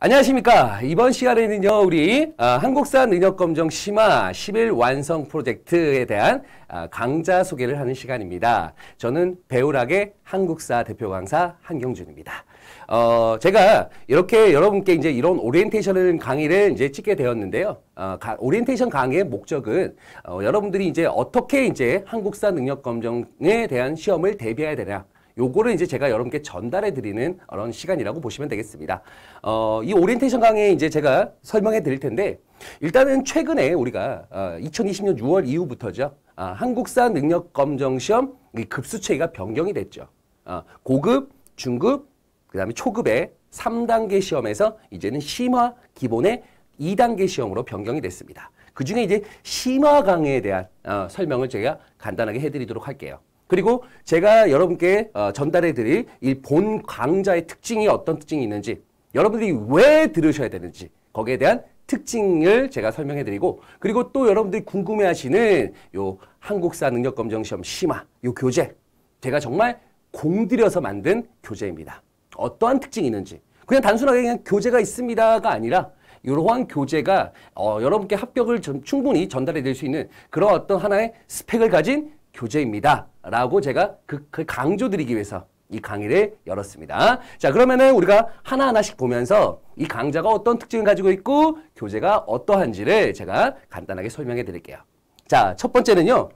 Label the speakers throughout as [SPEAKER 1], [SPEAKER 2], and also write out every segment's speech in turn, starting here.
[SPEAKER 1] 안녕하십니까. 이번 시간에는요, 우리 아, 한국산 능력검정 심화 10일 완성 프로젝트에 대한 아, 강좌 소개를 하는 시간입니다. 저는 배우락의 한국사 대표 강사 한경준입니다. 어, 제가 이렇게 여러분께 이제 이런 오리엔테이션 강의를 이제 찍게 되었는데요. 어, 가, 오리엔테이션 강의의 목적은 어, 여러분들이 이제 어떻게 이제 한국사 능력검정에 대한 시험을 대비해야 되냐. 요거를 이제 제가 여러분께 전달해 드리는 그런 시간이라고 보시면 되겠습니다. 어, 이 오리엔테이션 강의 이제 제가 설명해 드릴 텐데 일단은 최근에 우리가 어, 2020년 6월 이후부터죠. 아, 한국사 능력 검정 시험 급수체계가 변경이 됐죠. 아, 고급, 중급, 그다음에 초급의 3단계 시험에서 이제는 심화 기본의 2단계 시험으로 변경이 됐습니다. 그 중에 이제 심화 강의에 대한 어, 설명을 제가 간단하게 해드리도록 할게요. 그리고 제가 여러분께 어, 전달해 드릴 이 본 강좌의 특징이 어떤 특징이 있는지 여러분들이 왜 들으셔야 되는지 거기에 대한 특징을 제가 설명해 드리고 그리고 또 여러분들이 궁금해 하시는 요 한국사 능력 검정 시험 심화 요 교재 제가 정말 공들여서 만든 교재입니다. 어떠한 특징이 있는지 그냥 단순하게 그냥 교재가 있습니다가 아니라 이러한 교재가 어, 여러분께 합격을 좀 충분히 전달해 드릴 수 있는 그런 어떤 하나의 스펙을 가진 교재입니다. 라고 제가 그, 그 강조드리기 위해서 이 강의를 열었습니다. 자 그러면은 우리가 하나하나씩 보면서 이 강좌가 어떤 특징을 가지고 있고 교재가 어떠한지를 제가 간단하게 설명해 드릴게요. 자 첫 번째는요.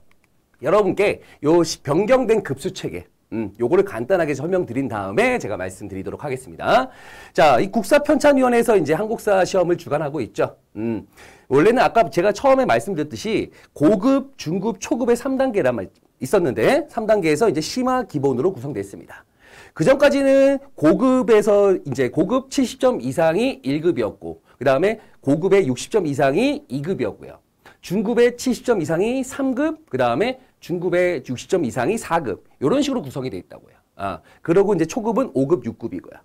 [SPEAKER 1] 여러분께 요 변경된 급수 체계 음, 요거를 간단하게 설명드린 다음에 제가 말씀드리도록 하겠습니다. 자, 이 국사편찬위원회에서 이제 한국사 시험을 주관하고 있죠. 음, 원래는 아까 제가 처음에 말씀드렸듯이 고급, 중급, 초급의 3단계란 말 있었는데 3단계에서 이제 심화 기본으로 구성되어 있습니다. 그 전까지는 고급에서 이제 고급 70점 이상이 1급이었고 그 다음에 고급의 60점 이상이 2급이었고요. 중급의 70점 이상이 3급, 그 다음에 중급의 60점 이상이 4급 이런 식으로 구성이 되어 있다고요. 아, 그러고 이제 초급은 5급, 6급이고요.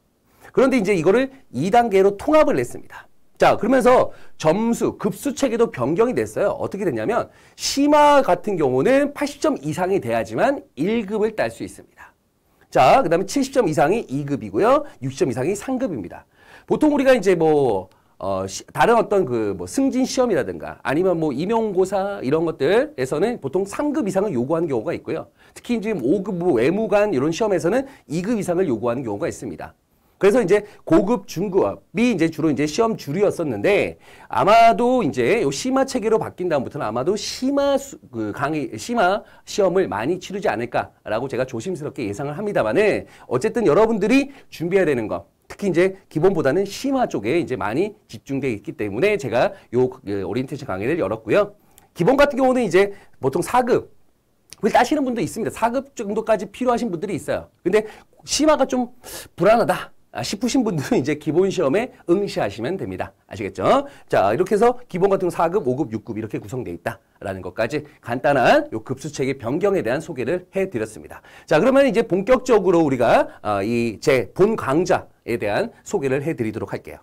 [SPEAKER 1] 그런데 이제 이거를 2단계로 통합을 냈습니다. 자, 그러면서 점수, 급수 체계도 변경이 됐어요. 어떻게 됐냐면 심화 같은 경우는 80점 이상이 돼야지만 1급을 딸 수 있습니다. 자, 그 다음에 70점 이상이 2급이고요. 60점 이상이 3급입니다. 보통 우리가 이제 뭐 어, 시, 다른 어떤 그뭐 승진 시험이라든가 아니면 뭐 임용고사 이런 것들에서는 보통 3급 이상을 요구하는 경우가 있고요. 특히 이제 5급 뭐 외무관 이런 시험에서는 2급 이상을 요구하는 경우가 있습니다. 그래서 이제 고급 중급이 이제 주로 이제 시험 주류였었는데 아마도 이제 요 심화 체계로 바뀐 다음부터는 아마도 심화 그 강의 심화 시험을 많이 치르지 않을까라고 제가 조심스럽게 예상을 합니다만은 어쨌든 여러분들이 준비해야 되는 거 특히 이제 기본보다는 심화 쪽에 이제 많이 집중되어 있기 때문에 제가 요 그 오리엔테이션 강의를 열었고요. 기본 같은 경우는 이제 보통 4급 그걸 따시는 분도 있습니다. 4급 정도까지 필요하신 분들이 있어요. 근데 심화가 좀 불안하다. 아, 싶으신 분들은 이제 기본 시험에 응시하시면 됩니다. 아시겠죠? 자, 이렇게 해서 기본 같은 4급, 5급, 6급 이렇게 구성되어 있다라는 것까지 간단한 요급수책의 변경에 대한 소개를 해드렸습니다. 자, 그러면 이제 본격적으로 우리가 어, 아, 이 제 본 강좌에 대한 소개를 해드리도록 할게요.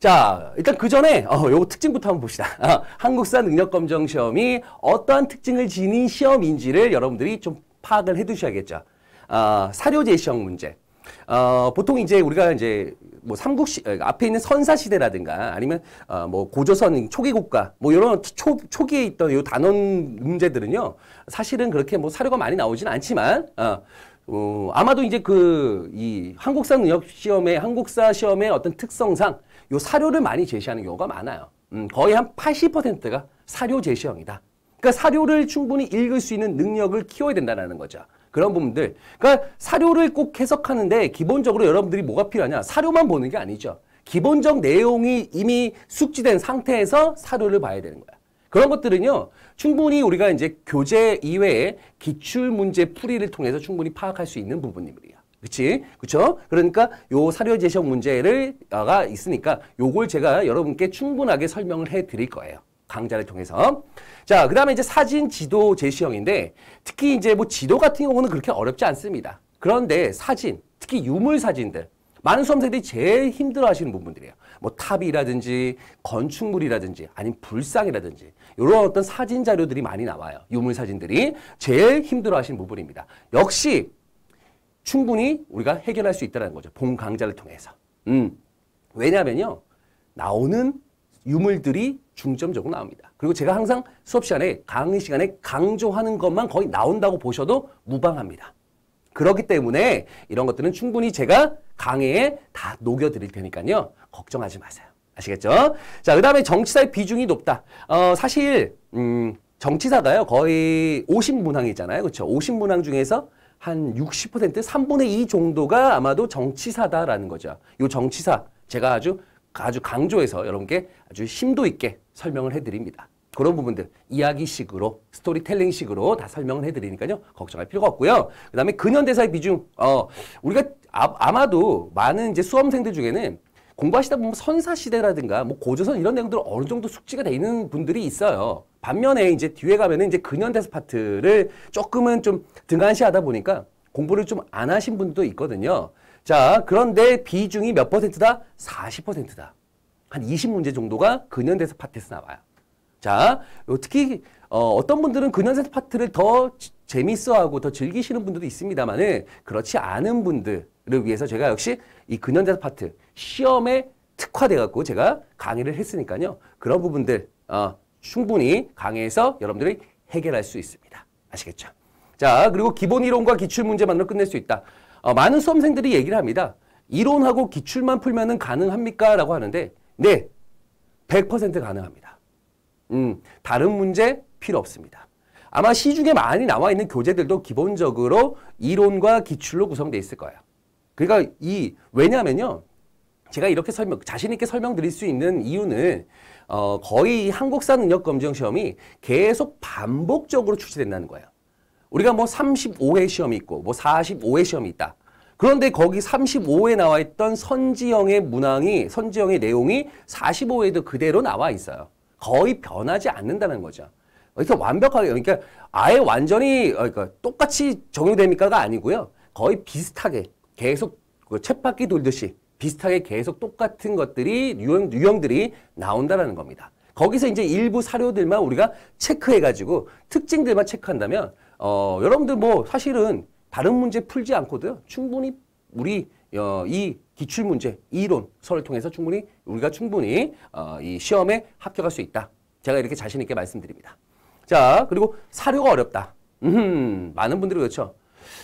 [SPEAKER 1] 자, 일단 그 전에 어, 요거 특징부터 한번 봅시다. 어, 한국사 능력검정 시험이 어떠한 특징을 지닌 시험인지를 여러분들이 좀 파악을 해두셔야겠죠. 어, 사료제 시험 문제, 어, 보통 이제 우리가 이제 뭐 삼국시 그러니까 앞에 있는 선사 시대라든가 아니면 어, 뭐 고조선 초기 국가 뭐 이런 초, 초기에 있던 요 단원 문제들은요 사실은 그렇게 뭐 사료가 많이 나오진 않지만 어, 어 아마도 이제 그 이 한국사 능력 시험에 한국사 시험의 어떤 특성상 요 사료를 많이 제시하는 경우가 많아요. 음, 거의 한 80%가 사료 제시형이다. 그러니까 사료를 충분히 읽을 수 있는 능력을 키워야 된다는 거죠. 그런 부분들. 그러니까 사료를 꼭 해석하는데 기본적으로 여러분들이 뭐가 필요하냐. 사료만 보는 게 아니죠. 기본적 내용이 이미 숙지된 상태에서 사료를 봐야 되는 거야. 그런 것들은요. 충분히 우리가 이제 교재 이외에 기출문제 풀이를 통해서 충분히 파악할 수 있는 부분입니다. 그치? 그쵸? 그러니까 요 사료 제시형 문제를,가 아, 있으니까 요걸 제가 여러분께 충분하게 설명을 해 드릴 거예요. 강좌를 통해서. 자, 그 다음에 이제 사진 지도 제시형인데 특히 이제 뭐 지도 같은 경우는 그렇게 어렵지 않습니다. 그런데 사진, 특히 유물 사진들. 많은 수험생들이 제일 힘들어 하시는 부분들이에요. 뭐 탑이라든지 건축물이라든지 아니면 불상이라든지 이런 어떤 사진 자료들이 많이 나와요. 유물 사진들이 제일 힘들어 하시는 부분입니다. 역시 충분히 우리가 해결할 수 있다는 거죠. 본 강좌를 통해서. 음. 왜냐면요. 나오는 유물들이 중점적으로 나옵니다. 그리고 제가 항상 수업 시간에 강의 시간에 강조하는 것만 거의 나온다고 보셔도 무방합니다. 그렇기 때문에 이런 것들은 충분히 제가 강의에 다 녹여드릴 테니까요. 걱정하지 마세요. 아시겠죠? 자, 그 다음에 정치사의 비중이 높다. 어, 사실, 음, 정치사가요, 거의 50문항이잖아요. 그렇죠 50문항 중에서 한 60%, 3분의 2 정도가 아마도 정치사다라는 거죠. 이 정치사, 제가 아주 아주 강조해서 여러분께 아주 심도 있게 설명을 해드립니다. 그런 부분들 이야기식으로 스토리텔링식으로 다 설명을 해드리니까요 걱정할 필요가 없고요 그 다음에 근현대사의 비중 어 우리가 아, 마도 많은 이제 수험생들 중에는 공부하시다 보면 선사시대라든가 뭐 고조선 이런 내용들 어느 정도 숙지가 돼 있는 분들이 있어요 반면에 이제 뒤에 가면은 이제 근현대사 파트를 조금은 좀 등한시하다 보니까 공부를 좀 안 하신 분도 있거든요 자, 그런데 비중이 몇 퍼센트다? 40%다. 한 20문제 정도가 근현대사 파트에서 나와요. 자, 특히 어, 어떤 분들은 근현대사 파트를 더 재밌어하고 더 즐기시는 분들도 있습니다만은 그렇지 않은 분들을 위해서 제가 역시 이 근현대사 파트 시험에 특화돼갖고 제가 강의를 했으니까요. 그런 부분들 어, 충분히 강의에서 여러분들이 해결할 수 있습니다. 아시겠죠? 자, 그리고 기본 이론과 기출 문제만으로 끝낼 수 있다. 어, 많은 수험생들이 얘기를 합니다. 이론하고 기출만 풀면 가능합니까? 라고 하는데 네, 100% 가능합니다. 음, 다른 문제 필요 없습니다. 아마 시중에 많이 나와 있는 교재들도 기본적으로 이론과 기출로 구성되어 있을 거예요. 그러니까 이 왜냐면요. 제가 이렇게 설명 자신 있게 설명드릴 수 있는 이유는 어, 거의 한국사 능력 검정 시험이 계속 반복적으로 출제된다는 거예요. 우리가 뭐 35회 시험이 있고 뭐 45회 시험이 있다. 그런데 거기 3 5회 나와 있던 선지형의 문항이 선지형의 내용이 4 5회도 그대로 나와 있어요. 거의 변하지 않는다는 거죠. 그래서 완벽하게 그러니까 아예 완전히 어, 그러니까 똑같이 적용됩니까가 아니고요. 거의 비슷하게 계속 그 쳇바퀴 돌듯이 비슷하게 계속 똑같은 것들이 유형 유형들이 나온다는 겁니다. 거기서 이제 일부 사료들만 우리가 체크해 가지고 특징들만 체크한다면 어, 여러분들 뭐 사실은 다른 문제 풀지 않고도요. 충분히 우리 어, 이 기출 문제 이론서를 통해서 충분히 우리가 충분히 어, 이 시험에 합격할 수 있다. 제가 이렇게 자신 있게 말씀드립니다. 자, 그리고 사료가 어렵다. 음, 많은 분들이 그렇죠.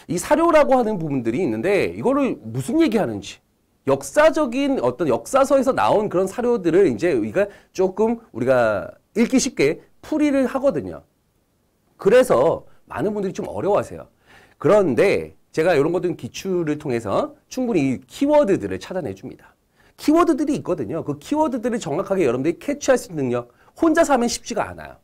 [SPEAKER 1] 이 사료라고 하는 부분들이 있는데 이거를 무슨 얘기하는지 역사적인 어떤 역사서에서 나온 그런 사료들을 이제 우리가 조금 우리가 읽기 쉽게 풀이를 하거든요. 그래서 많은 분들이 좀 어려워하세요. 그런데 제가 이런 것들은 기출을 통해서 충분히 키워드들을 찾아내 줍니다. 키워드들이 있거든요. 그 키워드들을 정확하게 여러분들이 캐치할 수 있는 능력 혼자서 하면 쉽지가 않아요.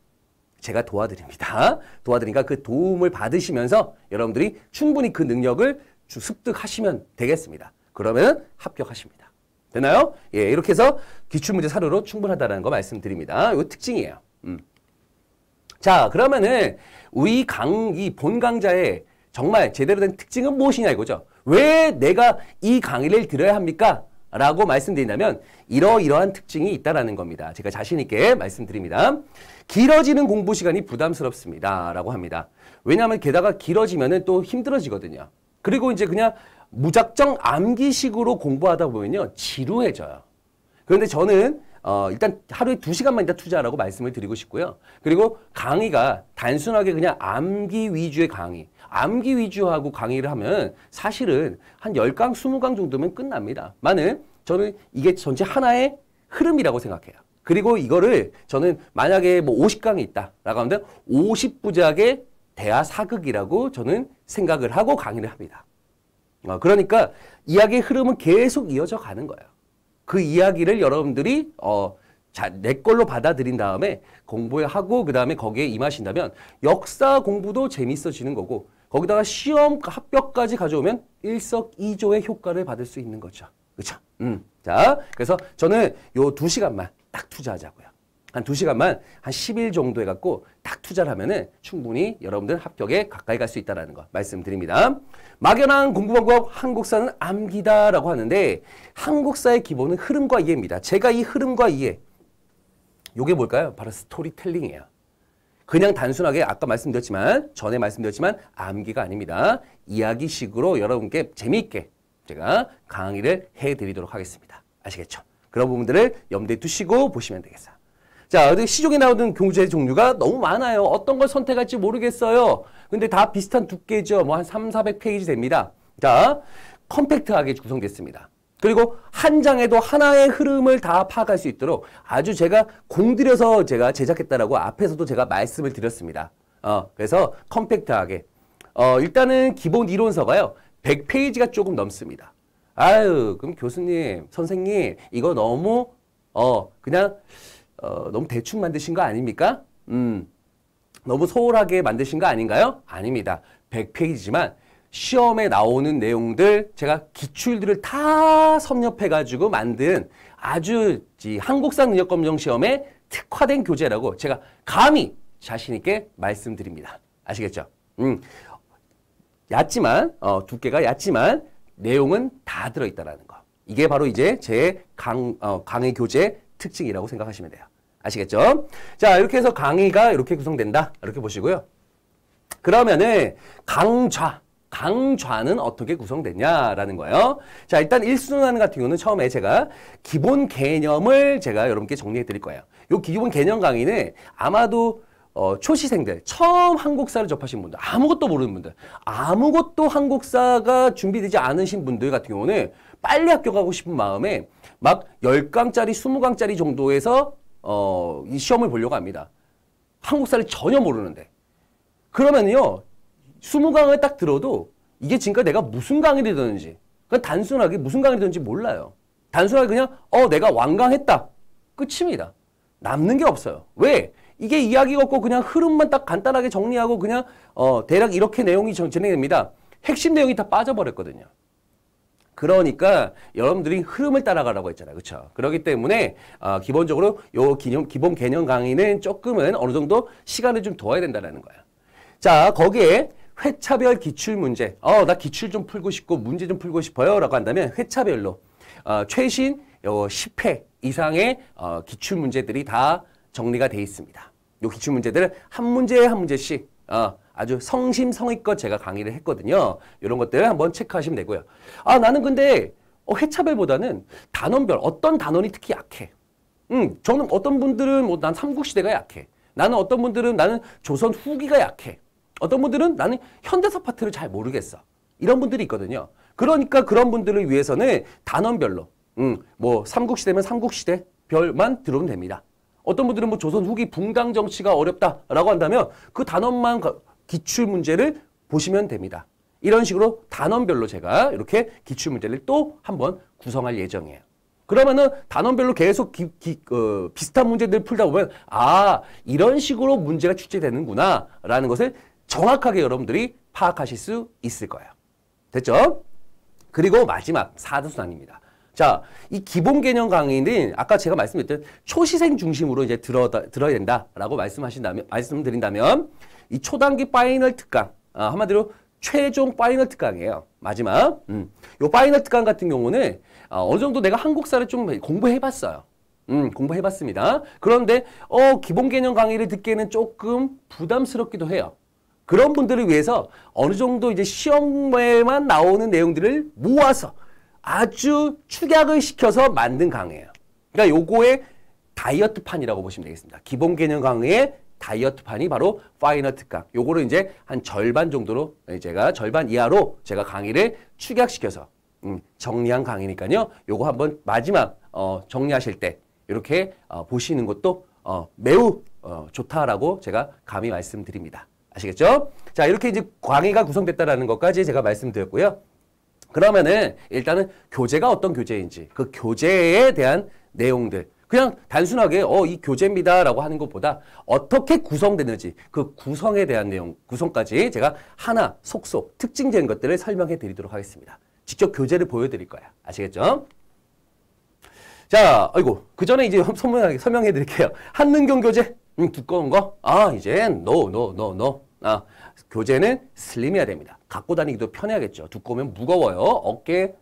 [SPEAKER 1] 제가 도와드립니다. 도와드리니까 그 도움을 받으시면서 여러분들이 충분히 그 능력을 습득하시면 되겠습니다. 그러면 합격하십니다. 되나요? 예, 이렇게 해서 기출문제 사료로 충분하다는 거 말씀드립니다. 이거 특징이에요. 자, 그러면은 우리 강, 이 본 강좌의 정말 제대로 된 특징은 무엇이냐 이거죠. 왜 내가 이 강의를 들어야 합니까? 라고 말씀드린다면 이러이러한 특징이 있다라는 겁니다. 제가 자신 있게 말씀드립니다. 길어지는 공부 시간이 부담스럽습니다. 라고 합니다. 왜냐하면 게다가 길어지면 은또 힘들어지거든요. 그리고 이제 그냥 무작정 암기식으로 공부하다 보면요. 지루해져요. 그런데 저는 어, 일단 하루에 두시간만 일단 투자하라고 말씀을 드리고 싶고요. 그리고 강의가 단순하게 그냥 암기 위주의 강의, 암기 위주하고 강의를 하면 사실은 한 열강 스무 강 정도면 끝납니다. 많은 저는 이게 전체 하나의 흐름이라고 생각해요. 그리고 이거를 저는 만약에 뭐 50강이 있다라고 하면 50부작의 대하 사극이라고 저는 생각을 하고 강의를 합니다. 어, 그러니까 이야기의 흐름은 계속 이어져 가는 거예요. 그 이야기를 여러분들이 어, 자, 내 걸로 받아들인 다음에 공부하고 그 다음에 거기에 임하신다면 역사 공부도 재밌어지는 거고 거기다가 시험 합격까지 가져오면 일석이조의 효과를 받을 수 있는 거죠. 그렇죠? 음. 자, 그래서 저는 요 두시간만딱 투자하자고요. 한 두시간만한 10일 정도 해갖고 딱 투자를 하면은 충분히 여러분들 합격에 가까이 갈 수 있다라는 거 말씀드립니다. 막연한 공부 방법 한국사는 암기다라고 하는데 한국사의 기본은 흐름과 이해입니다. 제가 이 흐름과 이해 요게 뭘까요? 바로 스토리텔링이에요. 그냥 단순하게 아까 말씀드렸지만 전에 말씀드렸지만 암기가 아닙니다. 이야기식으로 여러분께 재미있게 제가 강의를 해드리도록 하겠습니다. 아시겠죠? 그런 부분들을 염두에 두시고 보시면 되겠어요. 자, 시중에 나오는 교재 종류가 너무 많아요. 어떤 걸 선택할지 모르겠어요. 근데 다 비슷한 두께죠. 뭐 한 3, 400페이지 됩니다. 자, 컴팩트하게 구성됐습니다. 그리고 한 장에도 하나의 흐름을 다 파악할 수 있도록 아주 제가 공들여서 제가 제작했다라고 앞에서도 제가 말씀을 드렸습니다. 어, 그래서 컴팩트하게. 어, 일단은 기본 이론서가요. 100페이지가 조금 넘습니다. 아유, 그럼 교수님, 선생님, 이거 너무, 어, 그냥 어, 너무 대충 만드신 거 아닙니까? 음, 너무 소홀하게 만드신 거 아닌가요? 아닙니다. 100페이지지만 시험에 나오는 내용들 제가 기출들을 다 섭렵해가지고 만든 아주 한국상 능력검정 시험에 특화된 교재라고 제가 감히 자신 있게 말씀드립니다. 아시겠죠? 음, 얕지만 어, 두께가 얕지만 내용은 다 들어있다라는 거. 이게 바로 이제 제 강, 어, 강의 교재 특징이라고 생각하시면 돼요. 아시겠죠? 자, 이렇게 해서 강의가 이렇게 구성된다. 이렇게 보시고요. 그러면은 강좌. 강좌는 어떻게 구성됐냐라는 거예요. 자, 일단 1순환 같은 경우는 처음에 제가 기본 개념을 제가 여러분께 정리해 드릴 거예요. 요 기본 개념 강의는 아마도 어, 초시생들, 처음 한국사를 접하신 분들, 아무것도 모르는 분들, 아무것도 한국사가 준비되지 않으신 분들 같은 경우는 빨리 합격하고 싶은 마음에 막 10강짜리, 20강짜리 정도에서 어, 이 시험을 보려고 합니다. 한국사를 전혀 모르는데. 그러면요. 20강을 딱 들어도 이게 지금까지 내가 무슨 강의를 듣는지 그냥 단순하게 무슨 강의를 듣는지 몰라요. 단순하게 그냥 어 내가 완강했다. 끝입니다. 남는 게 없어요. 왜? 이게 이야기가 없고 그냥 흐름만 딱 간단하게 정리하고 그냥 어 대략 이렇게 내용이 진행됩니다. 핵심 내용이 다 빠져버렸거든요. 그러니까 여러분들이 흐름을 따라가라고 했잖아요. 그렇죠? 그렇기 때문에 어, 기본적으로 요 기념, 기본 개념 강의는 조금은 어느 정도 시간을 좀 둬야 된다는 거예요. 자, 거기에 회차별 기출 문제. 어, 나 기출 좀 풀고 싶고 문제 좀 풀고 싶어요. 라고 한다면 회차별로 어, 최신 요 10회 이상의 어, 기출 문제들이 다 정리가 돼 있습니다. 요 기출 문제들은 한 문제 에한 문제씩 어, 아주 성심성의껏 제가 강의를 했거든요. 이런 것들 을 한번 체크하시면 되고요. 아 나는 근데 어, 회차별보다는 단원별 어떤 단원이 특히 약해. 음, 저는 어떤 분들은 뭐 난 삼국시대가 약해. 나는 어떤 분들은 나는 조선 후기가 약해. 어떤 분들은 나는 현대사 파트를 잘 모르겠어. 이런 분들이 있거든요. 그러니까 그런 분들을 위해서는 단원별로 음, 뭐 삼국시대면 삼국시대 별만 들어오면 됩니다. 어떤 분들은 뭐 조선 후기 붕당 정치가 어렵다라고 한다면 그 단원만 기출 문제를 보시면 됩니다. 이런 식으로 단원별로 제가 이렇게 기출 문제를 또 한번 구성할 예정이에요. 그러면은 단원별로 계속 기, 기, 어, 비슷한 문제들 풀다 보면 아 이런 식으로 문제가 출제되는구나 라는 것을 정확하게 여러분들이 파악하실 수 있을 거예요. 됐죠? 그리고 마지막 사두순환입니다. 자, 이 기본 개념 강의는 아까 제가 말씀드렸던 초시생 중심으로 이제 들어, 들어야 된다라고 말씀하신다면, 말씀드린다면 이 초단기 파이널 특강, 아, 한마디로 최종 파이널 특강이에요. 마지막. 음. 요 파이널 특강 같은 경우는 아, 어느 정도 내가 한국사를 좀 공부해봤어요. 음, 공부해봤습니다. 그런데 어, 기본 개념 강의를 듣기에는 조금 부담스럽기도 해요. 그런 분들을 위해서 어느 정도 이제 시험에만 나오는 내용들을 모아서 아주 축약을 시켜서 만든 강의예요. 그러니까 요거의 다이어트판이라고 보시면 되겠습니다. 기본 개념 강의의 다이어트 판이 바로 파이너특 각. 요거를 이제 한 절반 정도로 예, 제가 절반 이하로 제가 강의를 축약시켜서 음, 정리한 강의니까요. 요거 한번 마지막 어, 정리하실 때 이렇게 어, 보시는 것도 어, 매우 어, 좋다라고 제가 감히 말씀드립니다. 아시겠죠? 자 이렇게 이제 강의가 구성됐다라는 것까지 제가 말씀드렸고요. 그러면은 일단은 교재가 어떤 교재인지 그 교재에 대한 내용들 그냥 단순하게 어 이 교재입니다라고 하는 것보다 어떻게 구성되는지 그 구성에 대한 내용 구성까지 제가 하나 속속 특징적인 것들을 설명해 드리도록 하겠습니다. 직접 교재를 보여드릴 거야. 아시겠죠? 자, 아이고 그 전에 이제 선명하게 설명해 드릴게요. 한능경 교재 음, 두꺼운 거? 아, 이제 노, 노, 노, 노. 아, 교재는 슬림해야 됩니다. 갖고 다니기도 편해야겠죠. 두꺼우면 무거워요. 어깨에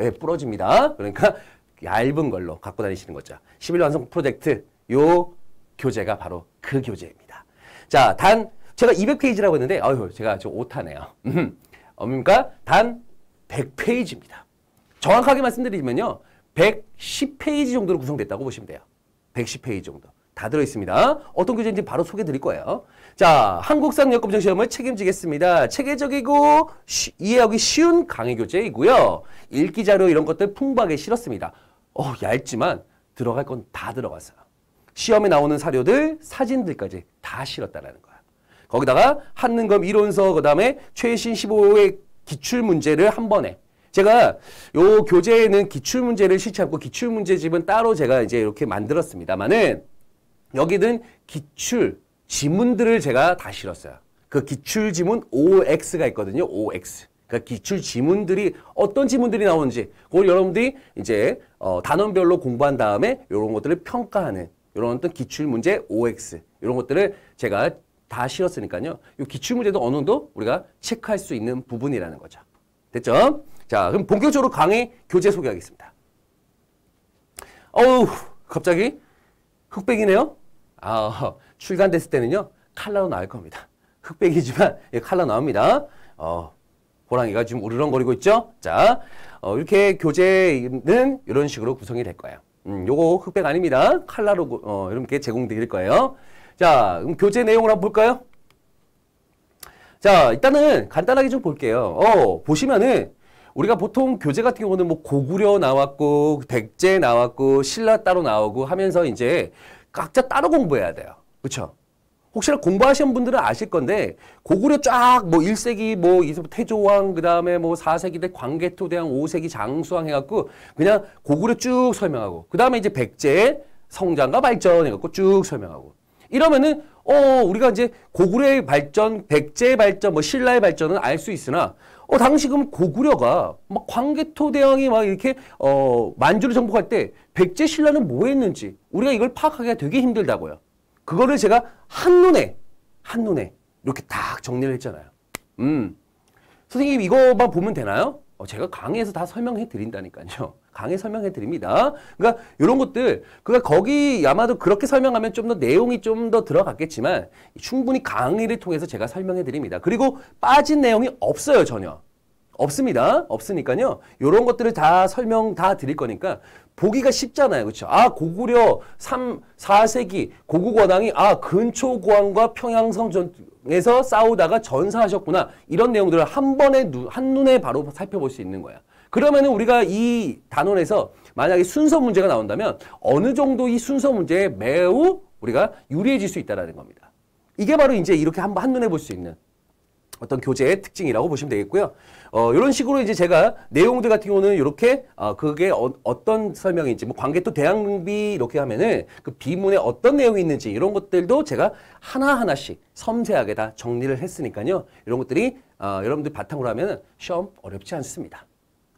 [SPEAKER 1] 예, 부러집니다. 그러니까 얇은 걸로 갖고 다니시는 거죠. 11 완성 프로젝트 요 교재가 바로 그 교재입니다. 자, 단 제가 200페이지라고 했는데 아유, 제가 좀 오타네요. 음, 뭡니까? 단 100페이지입니다. 정확하게 말씀드리면요. 110페이지 정도로 구성됐다고 보시면 돼요. 110페이지 정도. 다 들어있습니다. 어떤 교재인지 바로 소개해 드릴 거예요. 자, 한국상 역검정 시험을 책임지겠습니다. 체계적이고 쉬, 이해하기 쉬운 강의 교재이고요. 읽기 자료 이런 것들 풍부하게 실었습니다. 어, 얇지만 들어갈 건 다 들어갔어요. 시험에 나오는 사료들, 사진들까지 다 실었다라는 거야. 거기다가 한능검 이론서 그다음에 최신 15의 기출 문제를 한 번에 제가 요 교재에는 기출 문제를 실지 않고 기출 문제집은 따로 제가 이제 이렇게 만들었습니다만은 여기는 기출 지문들을 제가 다 실었어요. 그 기출 지문 OX가 있거든요. OX. 그러니까 기출 지문들이 어떤 지문들이 나오는지 그걸 여러분들이 이제 어, 단원별로 공부한 다음에 이런 것들을 평가하는 이런 어떤 기출 문제 OX 이런 것들을 제가 다실었으니까요이 기출 문제도 어느 정도 우리가 체크할 수 있는 부분이라는 거죠. 됐죠? 자, 그럼 본격적으로 강의 교재 소개하겠습니다. 어우, 갑자기 흑백이네요. 아, 출간됐을 때는요. 칼라로 나올 겁니다. 흑백이지만 예, 칼라 나옵니다. 어, 호랑이가 지금 우르렁거리고 있죠? 자, 어, 이렇게 교재는 이런 식으로 구성이 될 거예요. 음, 요거 흑백 아닙니다. 칼라로 어, 여러분께 제공드릴 거예요. 자, 그럼 교재 내용을 한번 볼까요? 자, 일단은 간단하게 좀 볼게요. 어, 보시면은 우리가 보통 교재 같은 경우는 뭐 고구려 나왔고 백제 나왔고 신라 따로 나오고 하면서 이제 각자 따로 공부해야 돼요. 그렇죠? 혹시나 공부하시는 분들은 아실 건데 고구려 쫙뭐 1세기 뭐, 뭐 이제 태조왕 그다음에 뭐 4세기 대 광개토 대왕 5세기 장수왕 해갖고 그냥 고구려 쭉 설명하고 그다음에 이제 백제 성장과 발전 해갖고 쭉 설명하고 이러면은 어 우리가 이제 고구려의 발전, 백제의 발전, 뭐 신라의 발전은 알 수 있으나 어 당시 그럼 고구려가 막 광개토 대왕이 막 이렇게 어 만주를 정복할 때 백제 신라는 뭐 했는지 우리가 이걸 파악하기가 되게 힘들다고요. 그거를 제가 한눈에 한눈에 이렇게 딱 정리를 했잖아요. 음. 선생님 이거만 보면 되나요? 어, 제가 강의에서 다 설명해 드린다니까요. 강의 설명해 드립니다. 그러니까 이런 것들 그러니까 거기 아마도 그렇게 설명하면 좀 더 내용이 좀 더 들어갔겠지만 충분히 강의를 통해서 제가 설명해 드립니다. 그리고 빠진 내용이 없어요 전혀. 없습니다. 없으니까요. 이런 것들을 다 설명 다 드릴 거니까 보기가 쉽잖아요. 그렇죠? 아, 고구려 3, 4세기 고구거당이 아, 근초고항과 평양성전에서 싸우다가 전사하셨구나. 이런 내용들을 한 번에 한눈에 바로 살펴볼 수 있는 거야. 그러면 우리가 이 단원에서 만약에 순서 문제가 나온다면 어느 정도 이 순서 문제에 매우 우리가 유리해질 수 있다는 겁니다. 이게 바로 이제 이렇게 한번 한눈에 볼 수 있는 어떤 교재의 특징이라고 보시면 되겠고요. 어, 이런 식으로 이제 제가 내용들 같은 경우는 이렇게 어, 그게 어, 어떤 설명인지 뭐 관계 또 대항비 이렇게 하면은 그 비문에 어떤 내용이 있는지 이런 것들도 제가 하나하나씩 섬세하게 다 정리를 했으니까요. 이런 것들이 어, 여러분들 바탕으로 하면 은 시험 어렵지 않습니다.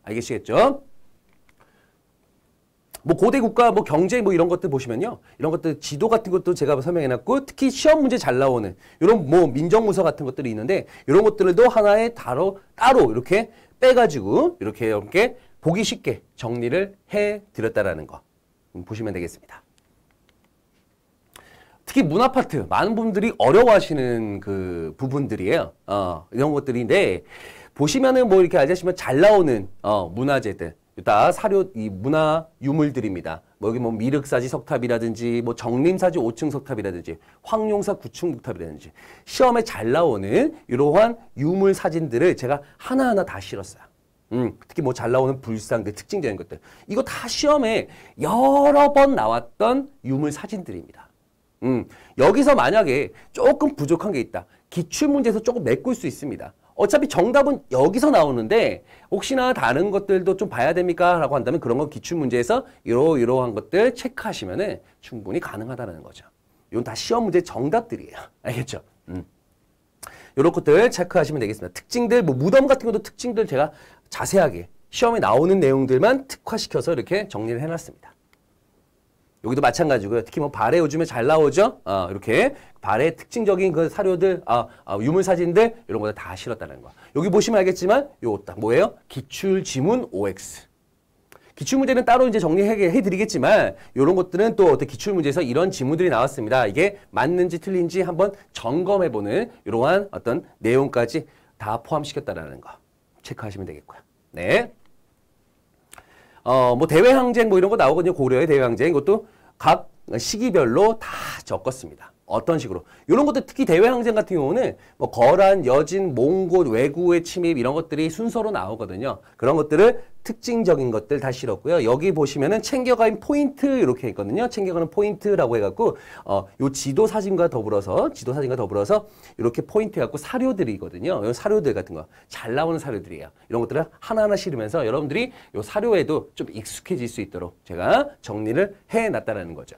[SPEAKER 1] 알겠시겠죠? 뭐 고대 국가 뭐 경제 뭐 이런 것들 보시면요. 이런 것들 지도 같은 것도 제가 설명해 놨고 특히 시험 문제 잘 나오는 이런 뭐 민정문서 같은 것들이 있는데 이런 것들도 하나의 따로 따로 이렇게 빼가지고 이렇게 이렇게 보기 쉽게 정리를 해 드렸다라는 거 음, 보시면 되겠습니다. 특히 문 아파트 많은 분들이 어려워하시는 그 부분들이에요. 어, 이런 것들인데 보시면은 뭐 이렇게 아시면 잘 나오는 어, 문화재들 일단 사료 이 문화 유물들입니다. 뭐 여기 뭐 미륵사지 석탑이라든지 뭐 정림사지 5층 석탑이라든지 황룡사 9층 석탑이라든지 시험에 잘 나오는 이러한 유물 사진들을 제가 하나하나 다 실었어요. 음, 특히 뭐 잘 나오는 불상들, 그 특징적인 것들. 이거 다 시험에 여러 번 나왔던 유물 사진들입니다. 음, 여기서 만약에 조금 부족한 게 있다. 기출 문제에서 조금 메꿀 수 있습니다. 어차피 정답은 여기서 나오는데 혹시나 다른 것들도 좀 봐야 됩니까? 라고 한다면 그런 거 기출 문제에서 이러이러한 것들 체크하시면 충분히 가능하다는 거죠. 이건 다 시험 문제 정답들이에요. 알겠죠? 음. 요런 것들 체크하시면 되겠습니다. 특징들, 뭐 무덤 같은 것도 특징들 제가 자세하게 시험에 나오는 내용들만 특화시켜서 이렇게 정리를 해놨습니다. 여기도 마찬가지고요. 특히 뭐 발에 요즘에 잘 나오죠? 아, 이렇게 발의 특징적인 그 사료들, 아, 아 유물 사진들 이런 거다 실었다는 거 여기 보시면 알겠지만 요딱 뭐예요? 기출 지문 OX. 기출 문제는 따로 이제 정리해 드리겠지만 요런 것들은 또 어떻게 기출 문제에서 이런 지문들이 나왔습니다. 이게 맞는지 틀린지 한번 점검해 보는 이러한 어떤 내용까지 다 포함시켰다라는 거 체크하시면 되겠고요. 네. 어, 뭐 대외 항쟁 뭐 이런 거 나오거든요. 고려의 대외 항쟁 이것도 각 시기별로 다 적었습니다. 어떤 식으로 이런 것들 특히 대외 항쟁 같은 경우는 뭐 거란, 여진, 몽골 외구의 침입 이런 것들이 순서로 나오거든요. 그런 것들을 특징적인 것들 다 실었고요. 여기 보시면은 챙겨가인 포인트 이렇게 있거든요. 챙겨가는 포인트라고 해갖고 어, 요 지도 사진과 더불어서 지도 사진과 더불어서 이렇게 포인트 해갖고 사료들이거든요. 요 사료들 같은 거 잘 나오는 사료들이에요. 이런 것들을 하나하나 실으면서 여러분들이 요 사료에도 좀 익숙해질 수 있도록 제가 정리를 해놨다라는 거죠.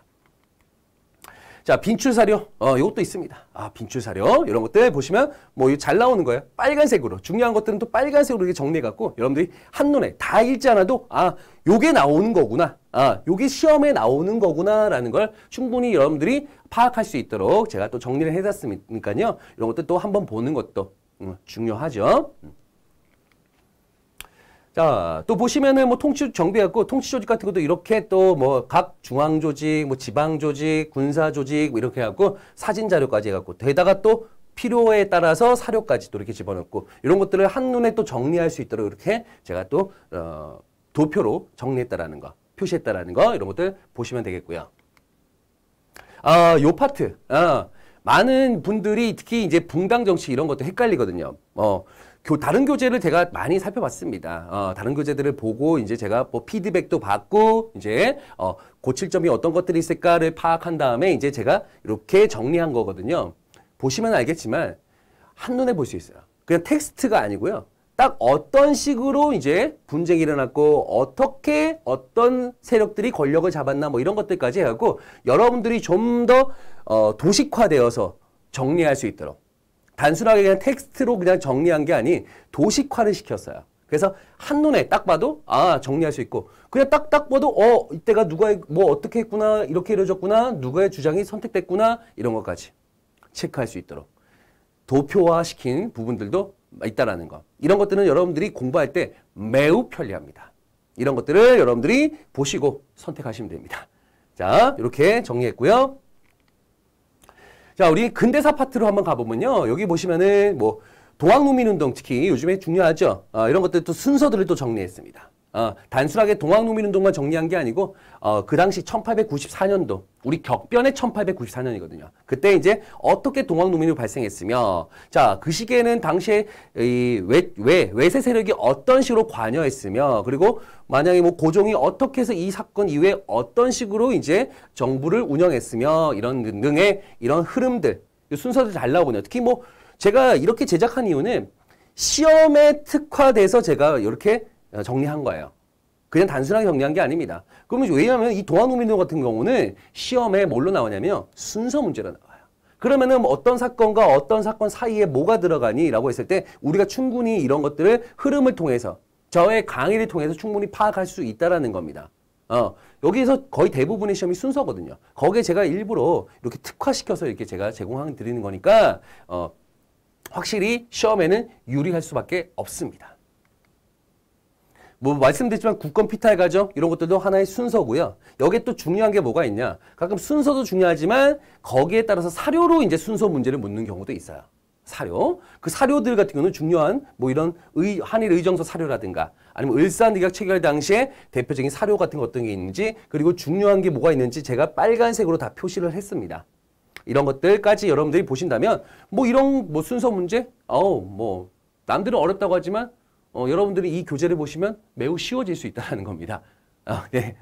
[SPEAKER 1] 자, 빈출사료. 어, 이것도 있습니다. 아, 빈출사료. 이런 것들 보시면 뭐 잘 나오는 거예요. 빨간색으로. 중요한 것들은 또 빨간색으로 이렇게 정리해갖고 여러분들이 한눈에 다 읽지 않아도 아, 요게 나오는 거구나. 아, 요게 시험에 나오는 거구나라는 걸 충분히 여러분들이 파악할 수 있도록 제가 또 정리를 해놨으니까요. 이런 것들 또 한번 보는 것도 음, 중요하죠. 음. 자, 또 보시면은 뭐 통치 정비였고 통치 조직 같은 것도 이렇게 또 뭐 각 중앙 조직, 뭐, 뭐 지방 조직, 군사 조직 뭐 이렇게 해갖고 사진 자료까지 해갖고 되다가 또 필요에 따라서 사료까지 또 이렇게 집어넣고 이런 것들을 한눈에 또 정리할 수 있도록 이렇게 제가 또 어, 도표로 정리했다라는 거, 표시했다라는 거 이런 것들 보시면 되겠고요. 아, 요 파트. 아, 많은 분들이 특히 이제 붕당 정치 이런 것도 헷갈리거든요. 어. 교, 다른 교재를 제가 많이 살펴봤습니다. 어, 다른 교재들을 보고 이제 제가 뭐 피드백도 받고 이제 어, 고칠 점이 어떤 것들이 있을까를 파악한 다음에 이제 제가 이렇게 정리한 거거든요. 보시면 알겠지만 한눈에 볼 수 있어요. 그냥 텍스트가 아니고요. 딱 어떤 식으로 이제 분쟁이 일어났고 어떻게 어떤 세력들이 권력을 잡았나 뭐 이런 것들까지 해갖고 여러분들이 좀 더 어, 도식화되어서 정리할 수 있도록 단순하게 그냥 텍스트로 그냥 정리한 게 아닌 도식화를 시켰어요. 그래서 한눈에 딱 봐도 아 정리할 수 있고 그냥 딱딱 봐도 어 이때가 누가 뭐 어떻게 했구나 이렇게 이루어졌구나 누가의 주장이 선택됐구나 이런 것까지 체크할 수 있도록 도표화시킨 부분들도 있다라는 거 이런 것들은 여러분들이 공부할 때 매우 편리합니다. 이런 것들을 여러분들이 보시고 선택하시면 됩니다. 자 이렇게 정리했고요. 자, 우리 근대사 파트로 한번 가보면요. 여기 보시면은 뭐 동학농민운동 특히 요즘에 중요하죠. 아, 이런 것들 또 순서들을 또 정리했습니다. 어, 단순하게 동학농민운동만 정리한 게 아니고 어, 그 당시 1894년도 우리 격변의 1894년이거든요. 그때 이제 어떻게 동학농민이 발생했으며 자 그 시기에는 당시에 이외 외, 외세 세력이 어떤 식으로 관여했으며 그리고 만약에 뭐 고종이 어떻게 해서 이 사건 이후에 어떤 식으로 이제 정부를 운영했으며 이런 등등의 이런 흐름들 순서들 잘 나오거든요. 특히 뭐 제가 이렇게 제작한 이유는 시험에 특화돼서 제가 이렇게 어, 정리한 거예요. 그냥 단순하게 정리한 게 아닙니다. 그러면 왜냐하면 이 도안우민도 같은 경우는 시험에 뭘로 나오냐면 순서 문제로 나와요. 그러면은 뭐 어떤 사건과 어떤 사건 사이에 뭐가 들어가니? 라고 했을 때 우리가 충분히 이런 것들을 흐름을 통해서 저의 강의를 통해서 충분히 파악할 수 있다라는 겁니다. 어, 여기에서 거의 대부분의 시험이 순서거든요. 거기에 제가 일부러 이렇게 특화시켜서 이렇게 제가 제공해 드리는 거니까 어, 확실히 시험에는 유리할 수밖에 없습니다. 뭐 말씀드렸지만 국권 피탈 가정 이런 것들도 하나의 순서고요. 여기에 또 중요한 게 뭐가 있냐. 가끔 순서도 중요하지만 거기에 따라서 사료로 이제 순서 문제를 묻는 경우도 있어요. 사료. 그 사료들 같은 경우는 중요한 뭐 이런 의, 한일 의정서 사료라든가 아니면 을사늑약 체결 당시에 대표적인 사료 같은 거 어떤 게 있는지 그리고 중요한 게 뭐가 있는지 제가 빨간색으로 다 표시를 했습니다. 이런 것들까지 여러분들이 보신다면 뭐 이런 뭐 순서 문제? 어우 뭐 남들은 어렵다고 하지만 어, 여러분들이 이 교재를 보시면 매우 쉬워질 수 있다는 겁니다. 아, 네.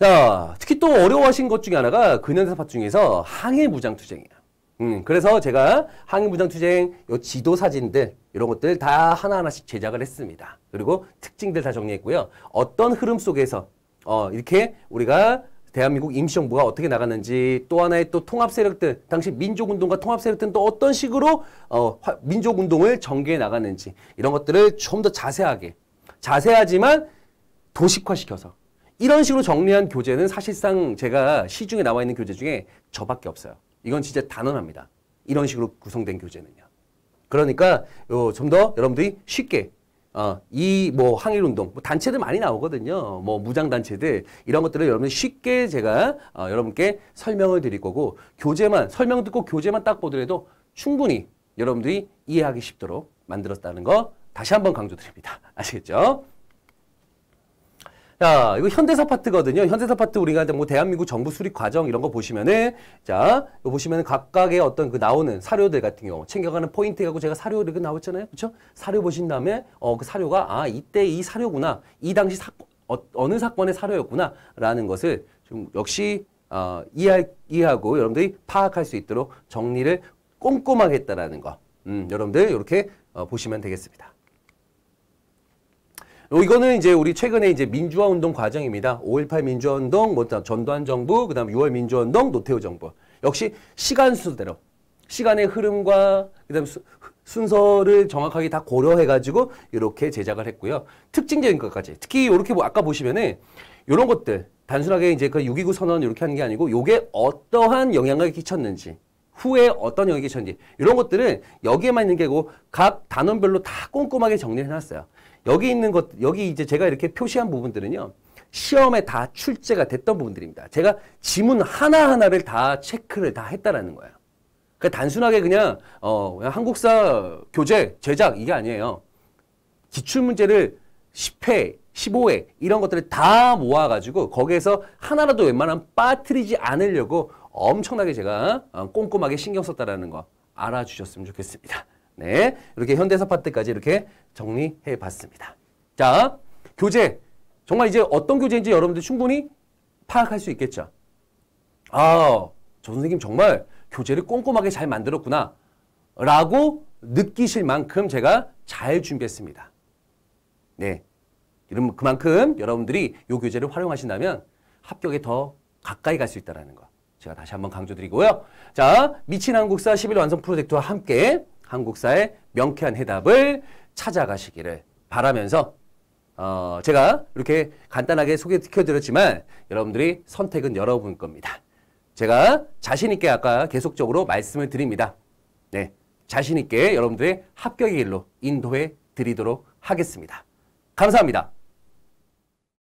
[SPEAKER 1] 자, 특히 또 어려워하신 것 중에 하나가 근현대사법 중에서 항해무장투쟁이에요. 음, 그래서 제가 항해무장투쟁 요 지도 사진들 이런 것들 다 하나하나씩 제작을 했습니다. 그리고 특징들 다 정리했고요. 어떤 흐름 속에서 어, 이렇게 우리가 대한민국 임시정부가 어떻게 나갔는지 또 하나의 또 통합 세력들 당시 민족운동과 통합 세력들은 또 어떤 식으로 어, 민족운동을 전개해 나갔는지 이런 것들을 좀 더 자세하게 자세하지만 도식화시켜서 이런 식으로 정리한 교재는 사실상 제가 시중에 나와 있는 교재 중에 저밖에 없어요. 이건 진짜 단언합니다. 이런 식으로 구성된 교재는요. 그러니까 좀 더 여러분들이 쉽게 어, 이뭐 항일운동 뭐 단체들 많이 나오거든요. 뭐 무장단체들 이런 것들을 여러분 쉽게 제가 어, 여러분께 설명을 드릴 거고 교재만 설명 듣고 교재만 딱 보더라도 충분히 여러분들이 이해하기 쉽도록 만들었다는 거 다시 한번 강조드립니다. 아시겠죠? 자, 이거 현대사 파트거든요. 현대사 파트 우리가 이제 뭐 대한민국 정부 수립 과정 이런 거 보시면은 자, 이거 보시면은 각각의 어떤 그 나오는 사료들 같은 경우 챙겨가는 포인트 하고 제가 사료를 그 나왔잖아요. 그렇죠? 사료 보신 다음에 어 그 사료가 아, 이때 이 사료구나. 이 당시 사 어, 어느 사건의 사료였구나라는 것을 좀 역시 어, 이해하고 여러분들이 파악할 수 있도록 정리를 꼼꼼하게 했다라는 거. 음, 여러분들 이렇게 어, 보시면 되겠습니다. 어, 이거는 이제 우리 최근에 이제 민주화 운동 과정입니다. 5.18 민주화 운동, 뭐 전두환 정부, 그다음 6월 민주화 운동, 노태우 정부. 역시 시간 순서대로 시간의 흐름과 그다음 순서를 정확하게 다 고려해가지고 이렇게 제작을 했고요. 특징적인 것까지 특히 이렇게 뭐 아까 보시면은 이런 것들 단순하게 이제 그 6.29 선언 이렇게 하는 게 아니고 이게 어떠한 영향을 끼쳤는지 후에 어떤 영역이쳤는지 이런 것들은 여기에만 있는 게고각 단원별로 다 꼼꼼하게 정리 해놨어요. 여기 있는 것, 여기 이제 제가 이렇게 표시한 부분들은요. 시험에 다 출제가 됐던 부분들입니다. 제가 지문 하나하나를 다 체크를 다 했다라는 거예요. 그 그러니까 단순하게 그냥, 어, 그냥 한국사 교재, 제작 이게 아니에요. 기출문제를 10회, 15회 이런 것들을 다 모아가지고 거기에서 하나라도 웬만하면 빠뜨리지 않으려고 엄청나게 제가 어, 꼼꼼하게 신경 썼다라는 거 알아주셨으면 좋겠습니다. 네, 이렇게 현대사 파트까지 이렇게 정리해 봤습니다. 자, 교재. 정말 이제 어떤 교재인지 여러분들 충분히 파악할 수 있겠죠. 아, 저 선생님 정말 교재를 꼼꼼하게 잘 만들었구나. 라고 느끼실 만큼 제가 잘 준비했습니다. 네. 이런 그만큼 여러분들이 이 교재를 활용하신다면 합격에 더 가까이 갈 수 있다는 거. 제가 다시 한번 강조드리고요. 자, 미친 한국사 11 완성 프로젝트와 함께 한국사의 명쾌한 해답을 찾아가시기를 바라면서 어, 제가 이렇게 간단하게 소개시켜드렸지만 여러분들이 선택은 여러분 겁니다. 제가 자신있게 아까 계속적으로 말씀을 드립니다. 네, 자신있게 여러분들의 합격의 길로 인도해 드리도록 하겠습니다. 감사합니다.